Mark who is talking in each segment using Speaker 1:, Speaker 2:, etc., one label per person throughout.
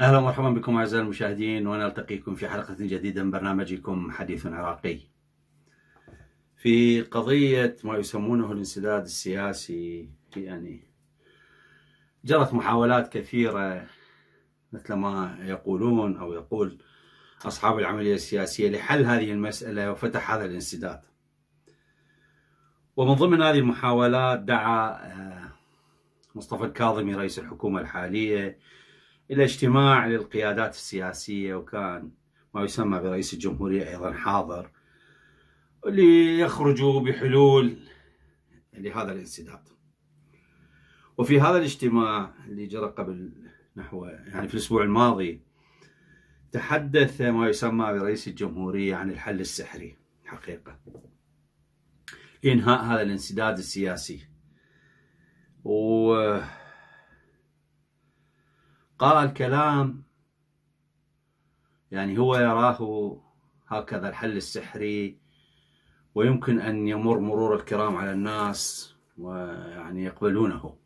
Speaker 1: اهلا ومرحبا بكم اعزائي المشاهدين ونلتقيكم في حلقه جديده من برنامجكم حديث عراقي. في قضيه ما يسمونه الانسداد السياسي يعني جرت محاولات كثيره مثل ما يقولون او يقول اصحاب العمليه السياسيه لحل هذه المساله وفتح هذا الانسداد. ومن ضمن هذه المحاولات دعا آه، مصطفى الكاظمي رئيس الحكومه الحاليه إلى اجتماع للقيادات السياسية وكان ما يسمى برئيس الجمهورية أيضا حاضر ليخرجوا بحلول لهذا الانسداد وفي هذا الاجتماع اللي جرى قبل نحو يعني في الأسبوع الماضي تحدث ما يسمى برئيس الجمهورية عن الحل السحري حقيقة لإنهاء هذا الانسداد السياسي و قال كلام يعني هو يراه هكذا الحل السحري ويمكن أن يمر مرور الكرام على الناس ويعني يقبلونه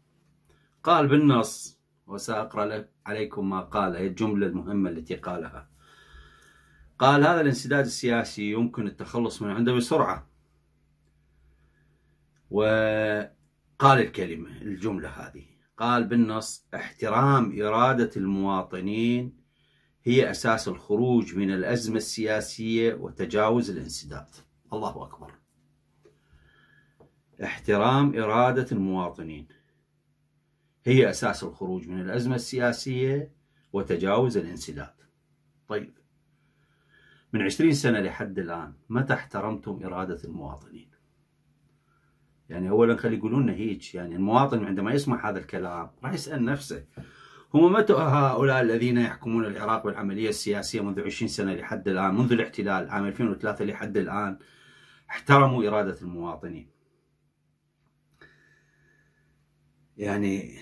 Speaker 1: قال بالنص وسأقرأ عليكم ما قال هي الجملة المهمة التي قالها قال هذا الانسداد السياسي يمكن التخلص من عنده بسرعة وقال الكلمة الجملة هذه قال بالنص احترام إرادة المواطنين هي أساس الخروج من الأزمة السياسية وتجاوز الانسداد الله أكبر احترام إرادة المواطنين هي أساس الخروج من الأزمة السياسية وتجاوز الانسداد طيب من عشرين سنة لحد الآن متى احترمتم إرادة المواطنين يعني اولا خلي يقولون لنا هيك يعني المواطن عندما يسمع هذا الكلام راح يسال نفسه هم متى هؤلاء الذين يحكمون العراق والعمليه السياسيه منذ 20 سنه لحد الان منذ الاحتلال عام 2003 لحد الان احترموا اراده المواطنين يعني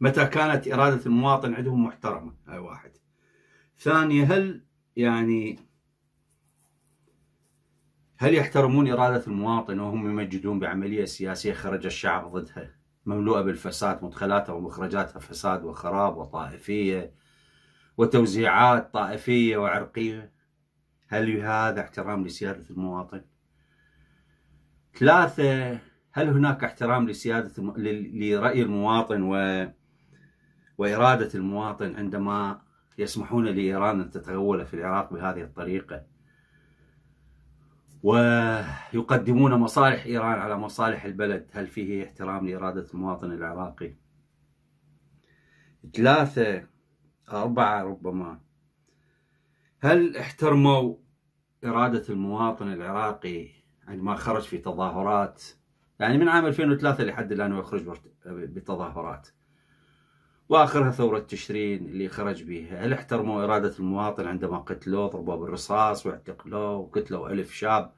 Speaker 1: متى كانت اراده المواطن عندهم محترمه هاي واحد ثانيا هل يعني هل يحترمون إرادة المواطن وهم يمجدون بعملية سياسية خرج الشعب ضدها مملوءة بالفساد مدخلاتها ومخرجاتها فساد وخراب وطائفية وتوزيعات طائفية وعرقية هل هذا احترام لسيادة المواطن؟ ثلاثة هل هناك احترام لسيادة لرأي المواطن و وإرادة المواطن عندما يسمحون لإيران أن تتغول في العراق بهذه الطريقة ويقدمون مصالح إيران على مصالح البلد هل فيه احترام لإرادة المواطن العراقي ثلاثة أربعة ربما هل احترموا إرادة المواطن العراقي عندما خرج في تظاهرات يعني من عام 2003 لحد الآن يخرج بتظاهرات واخرها ثوره تشرين اللي خرج بها، هل احترموا اراده المواطن عندما قتلوه ضربوه بالرصاص واعتقلوه وقتلوا الف شاب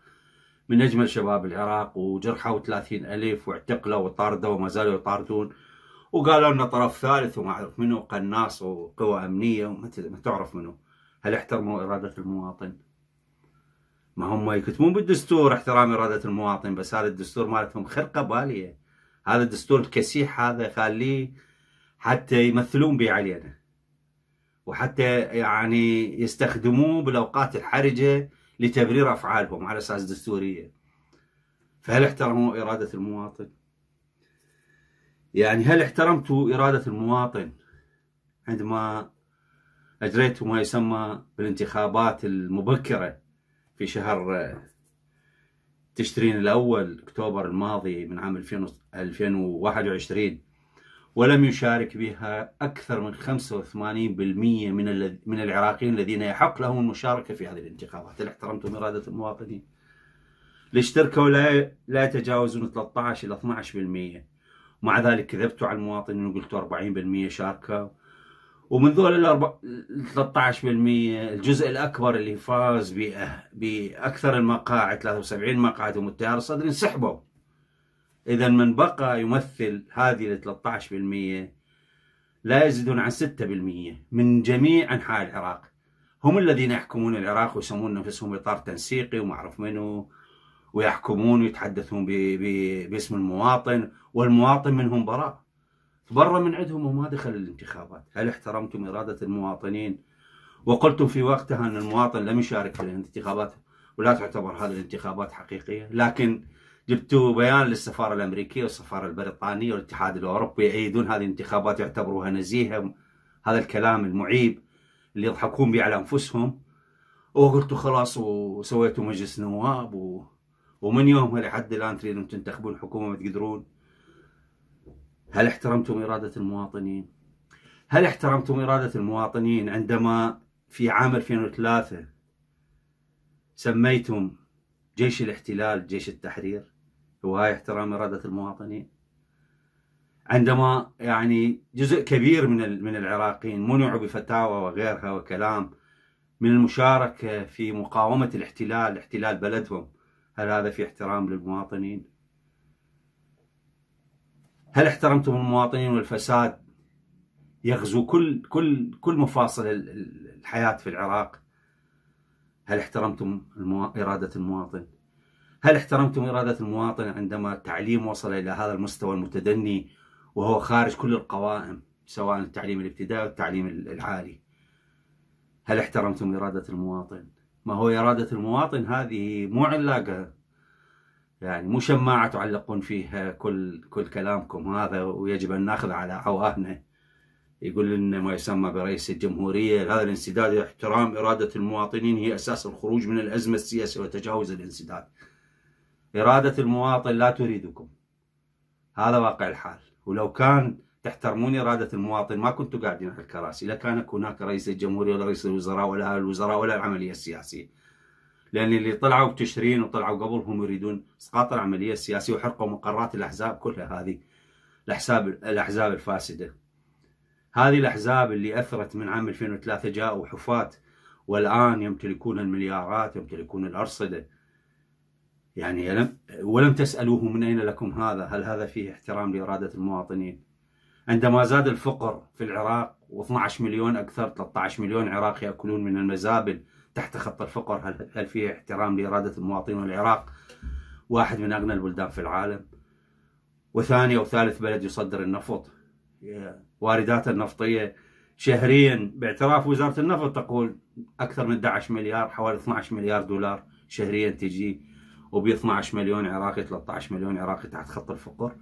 Speaker 1: من اجمل شباب العراق وجرحوا ثلاثين الف واعتقلوا وطاردوا وما زالوا يطاردون وقالوا لنا طرف ثالث وما اعرف منه قناص وقوى امنيه وما تعرف منه، هل احترموا اراده المواطن؟ ما هم يكتبون بالدستور احترام اراده المواطن بس هذا الدستور مالتهم خرقه باليه هذا الدستور الكسيح هذا خليه حتى يمثلون به علينا وحتى يعني يستخدموه بالاوقات الحرجه لتبرير افعالهم على اساس دستوريه فهل احترموا اراده المواطن؟ يعني هل احترمتوا اراده المواطن عندما اجريتوا ما يسمى بالانتخابات المبكره في شهر تشرين الاول اكتوبر الماضي من عام 2021 ولم يشارك بها أكثر من 85% من من العراقيين الذين يحق لهم المشاركة في هذه الانتخابات هل احترمتم إرادة المواطنين؟ اللي اشتركوا لا لا يتجاوزون 13 إلى 12% مع ذلك كذبتوا على المواطنين وقلتوا 40% شاركوا ومن ذول ال 13% الجزء الأكبر اللي فاز بأكثر المقاعد 73 مقعد هم الصدر انسحبوا إذا من بقى يمثل هذه ال 13% لا يزيدون عن 6% من جميع أنحاء العراق هم الذين يحكمون العراق ويسمون نفسهم إطار تنسيقي وما أعرف منو ويحكمون ويتحدثون باسم المواطن والمواطن منهم براء برا من عندهم وما دخل الانتخابات هل احترمتم إرادة المواطنين وقلتم في وقتها أن المواطن لم يشارك في الانتخابات ولا تعتبر هذه الانتخابات حقيقية لكن جبتوا بيان للسفاره الامريكيه والسفاره البريطانيه والاتحاد الاوروبي يعيدون هذه الانتخابات يعتبروها نزيهه هذا الكلام المعيب اللي يضحكون به على انفسهم وقلتوا خلاص وسويتوا مجلس نواب و... ومن يومها لحد الان تريدون تنتخبون حكومه ما تقدرون هل احترمتم اراده المواطنين؟ هل احترمتم اراده المواطنين عندما في عام 2003 سميتم جيش الاحتلال جيش التحرير؟ وهاي احترام إرادة المواطنين عندما يعني جزء كبير من من العراقيين منعوا بفتاوى وغيرها وكلام من المشاركة في مقاومة الاحتلال احتلال بلدهم هل هذا في احترام للمواطنين؟ هل احترمتم المواطنين والفساد يغزو كل كل كل مفاصل الحياة في العراق؟ هل احترمتم إرادة المواطن؟ هل احترمتم إرادة المواطن عندما التعليم وصل إلى هذا المستوى المتدني وهو خارج كل القوائم سواء التعليم الابتدائي والتعليم العالي هل احترمتم إرادة المواطن ما هو إرادة المواطن هذه مو علاقة يعني مو شماعة تعلقون فيها كل كل كلامكم هذا ويجب أن ناخذ على عواهنا يقول لنا ما يسمى برئيس الجمهورية هذا الانسداد احترام إرادة المواطنين هي أساس الخروج من الأزمة السياسية وتجاوز الانسداد إرادة المواطن لا تريدكم هذا واقع الحال ولو كان تحترمون إرادة المواطن ما كنتوا قاعدين على الكراسي لا كان هناك رئيس الجمهورية ولا رئيس الوزراء ولا الوزراء ولا العملية السياسية لأن اللي طلعوا بتشرين وطلعوا قبلهم يريدون إسقاط العملية السياسية وحرقوا مقرات الأحزاب كلها هذه الأحزاب الأحزاب الفاسدة هذه الأحزاب اللي أثرت من عام 2003 جاءوا حفاة والآن يمتلكون المليارات يمتلكون الأرصدة يعني ولم تسألوه من أين لكم هذا هل هذا فيه احترام لإرادة المواطنين عندما زاد الفقر في العراق و12 مليون أكثر 13 مليون عراقي يأكلون من المزابل تحت خط الفقر هل, هل فيه احترام لإرادة المواطنين والعراق واحد من أغنى البلدان في العالم وثاني أو ثالث بلد يصدر النفط واردات النفطية شهريا باعتراف وزارة النفط تقول أكثر من 11 مليار حوالي 12 مليار دولار شهريا تجي وب 12 مليون عراقي 13 مليون عراقي تحت خط الفقر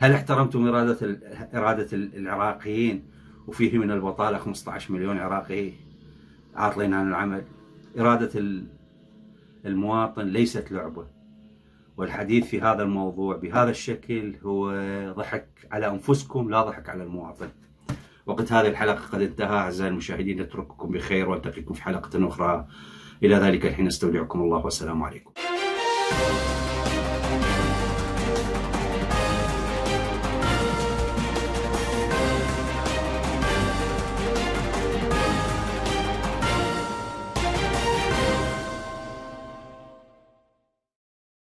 Speaker 1: هل احترمتم إرادة إرادة العراقيين وفيه من البطالة 15 مليون عراقي عاطلين عن العمل إرادة المواطن ليست لعبة والحديث في هذا الموضوع بهذا الشكل هو ضحك على أنفسكم لا ضحك على المواطن وقت هذه الحلقة قد انتهى أعزائي المشاهدين أترككم بخير وألتقيكم في حلقة أخرى إلى ذلك الحين استودعكم الله والسلام عليكم